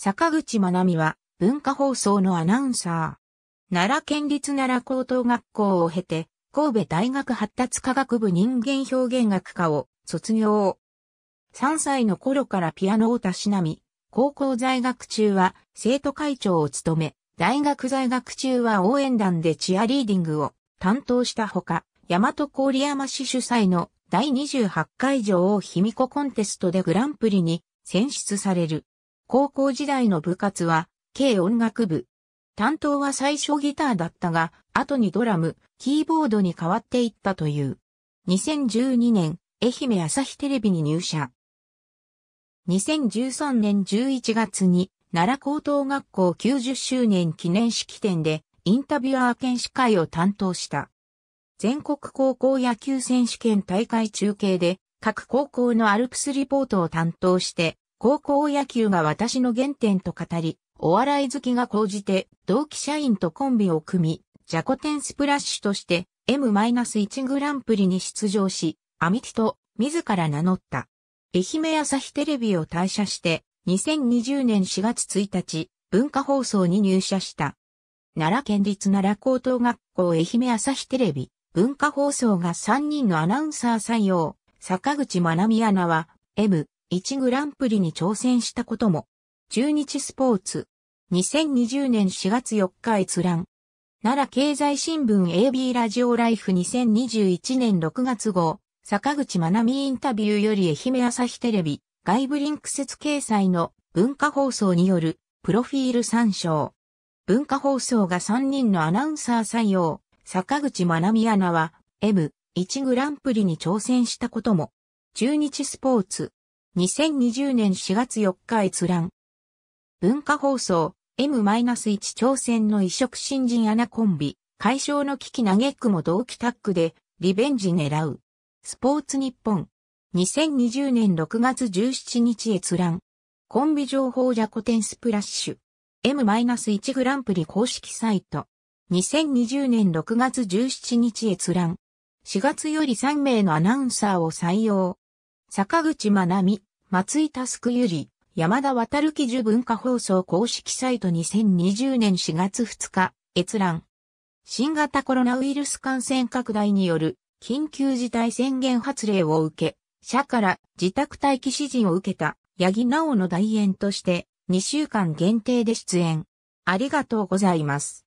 坂口真美は文化放送のアナウンサー。奈良県立奈良高等学校を経て、神戸大学発達科学部人間表現学科を卒業。3歳の頃からピアノをたしなみ、高校在学中は生徒会長を務め、大学在学中は応援団でチアリーディングを担当したほか、大和郡山市主催の第28回女王卑弥呼コンテストでグランプリに選出される。高校時代の部活は、軽音楽部。担当は最初ギターだったが、後にドラム、キーボードに変わっていったという。2012年、愛媛朝日テレビに入社。2013年11月に、奈良高等学校90周年記念式典で、インタビュアー研修会を担当した。全国高校野球選手権大会中継で、各高校のアルプスリポートを担当して、高校野球が私の原点と語り、お笑い好きが講じて、同期社員とコンビを組み、ジャコテンスプラッシュとして、M-1 グランプリに出場し、アミティと自ら名乗った。愛媛朝日テレビを退社して、2020年4月1日、文化放送に入社した。奈良県立奈良高等学校愛媛朝日テレビ、文化放送が3人のアナウンサー採用、坂口学美アナは、M、1グランプリに挑戦したことも、中日スポーツ、2020年4月4日閲覧。奈良経済新聞 AB ラジオライフ2021年6月号、坂口まなみインタビューより愛媛朝日テレビ、外部リンク説掲載の文化放送による、プロフィール参照。文化放送が3人のアナウンサー採用、坂口まなみアナは、M1 グランプリに挑戦したことも、中日スポーツ、2020年4月4日閲覧。文化放送 M-1 挑戦の移植新人穴コンビ、解消の危機嘆くも同期タッグでリベンジ狙う。スポーツ日本。2020年6月17日閲覧。コンビ情報じゃ古典スプラッシュ。M-1 グランプリ公式サイト。2020年6月17日閲覧。4月より3名のアナウンサーを採用。坂口まなみ、松井タスクゆり、山田渡る記事文化放送公式サイト2020年4月2日、閲覧。新型コロナウイルス感染拡大による緊急事態宣言発令を受け、社から自宅待機指示を受けた八木直の代演として2週間限定で出演。ありがとうございます。